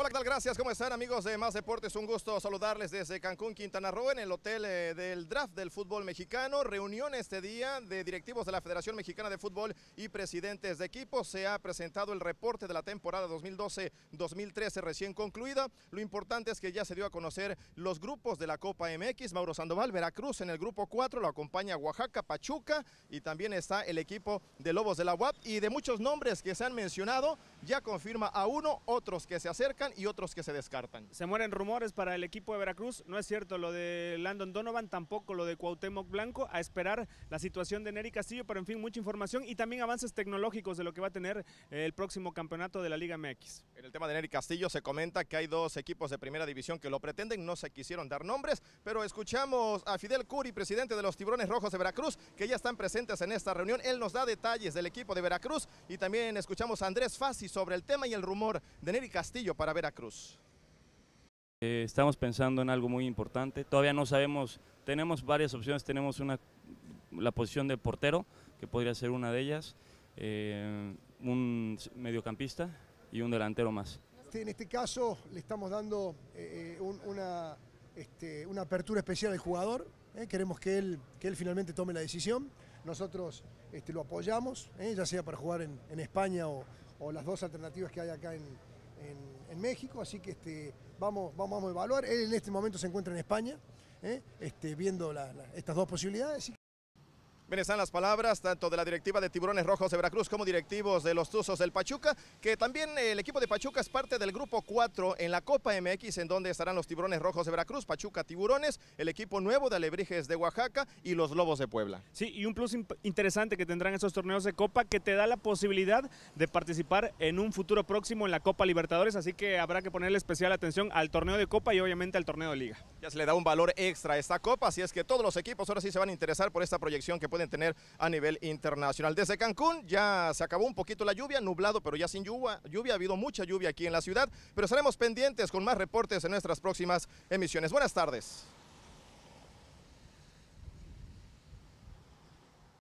Hola, ¿qué tal? Gracias. ¿Cómo están amigos de Más Deportes? Un gusto saludarles desde Cancún, Quintana Roo, en el hotel eh, del draft del fútbol mexicano. Reunión este día de directivos de la Federación Mexicana de Fútbol y presidentes de equipos. Se ha presentado el reporte de la temporada 2012-2013 recién concluida. Lo importante es que ya se dio a conocer los grupos de la Copa MX. Mauro Sandoval, Veracruz en el grupo 4, lo acompaña Oaxaca, Pachuca y también está el equipo de Lobos de la UAP. Y de muchos nombres que se han mencionado, ya confirma a uno, otros que se acercan y otros que se descartan. Se mueren rumores para el equipo de Veracruz, no es cierto lo de Landon Donovan, tampoco lo de Cuauhtémoc Blanco, a esperar la situación de Neri Castillo, pero en fin, mucha información y también avances tecnológicos de lo que va a tener eh, el próximo campeonato de la Liga MX. En el tema de Neri Castillo se comenta que hay dos equipos de primera división que lo pretenden, no se quisieron dar nombres, pero escuchamos a Fidel Curi, presidente de los Tiburones Rojos de Veracruz, que ya están presentes en esta reunión, él nos da detalles del equipo de Veracruz y también escuchamos a Andrés Fassi sobre el tema y el rumor de Neri Castillo para ver eh, estamos pensando en algo muy importante. Todavía no sabemos, tenemos varias opciones. Tenemos la posición de portero, que podría ser una de ellas, eh, un mediocampista y un delantero más. En este caso le estamos dando eh, este, una, apertura especial al jugador. Queremos que él, él finalmente tome la decisión. Nosotros este, lo apoyamos, ya sea para jugar en, España o las dos alternativas que hay acá en, en, México, así que este, vamos, vamos, a evaluar. Él en este momento se encuentra en España, ¿eh? este, viendo estas dos posibilidades, Bien, están las palabras tanto de la directiva de Tiburones Rojos de Veracruz como directivos de los Tuzos del Pachuca, que también el equipo de Pachuca es parte del grupo 4 en la Copa MX, en donde estarán los Tiburones Rojos de Veracruz, Pachuca Tiburones, el equipo nuevo de Alebrijes de Oaxaca y los Lobos de Puebla. Sí, y un plus interesante que tendrán esos torneos de Copa que te da la posibilidad de participar en un futuro próximo en la Copa Libertadores, así que habrá que ponerle especial atención al torneo de Copa y obviamente al torneo de Liga. Ya se le da un valor extra a esta Copa, así es que todos los equipos ahora sí se van a interesar por esta proyección que puede tener a nivel internacional. Desde Cancún ya se acabó un poquito la lluvia, nublado pero ya sin lluvia, lluvia ha habido mucha lluvia aquí en la ciudad, pero estaremos pendientes con más reportes en nuestras próximas emisiones. Buenas tardes.